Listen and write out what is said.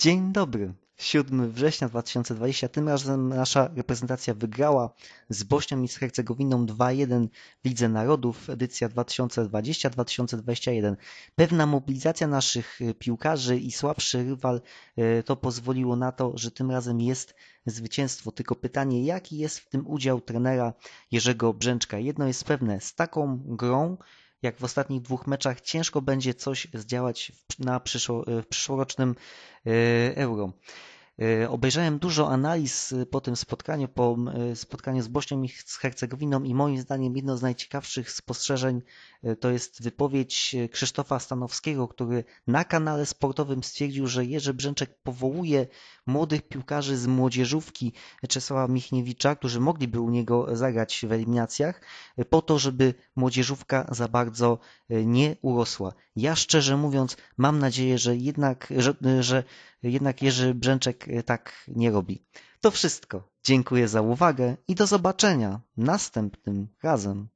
Dzień dobry. 7 września 2020. Tym razem nasza reprezentacja wygrała z Bośnią i z Hercegowiną 2-1 Widzę Narodów, edycja 2020-2021. Pewna mobilizacja naszych piłkarzy i słabszy rywal e, to pozwoliło na to, że tym razem jest zwycięstwo. Tylko pytanie, jaki jest w tym udział trenera Jerzego Brzęczka? Jedno jest pewne, z taką grą jak w ostatnich dwóch meczach, ciężko będzie coś zdziałać na przyszło, w przyszłorocznym e, Euro. E, obejrzałem dużo analiz e, po tym spotkaniu, po e, spotkaniu z Bośnią i z Hercegowiną i moim zdaniem jedno z najciekawszych spostrzeżeń to jest wypowiedź Krzysztofa Stanowskiego, który na kanale sportowym stwierdził, że Jerzy Brzęczek powołuje młodych piłkarzy z młodzieżówki Czesława Michniewicza, którzy mogliby u niego zagrać w eliminacjach, po to, żeby młodzieżówka za bardzo nie urosła. Ja szczerze mówiąc mam nadzieję, że jednak, że, że jednak Jerzy Brzęczek Y, tak nie robi. To wszystko. Dziękuję za uwagę i do zobaczenia następnym razem.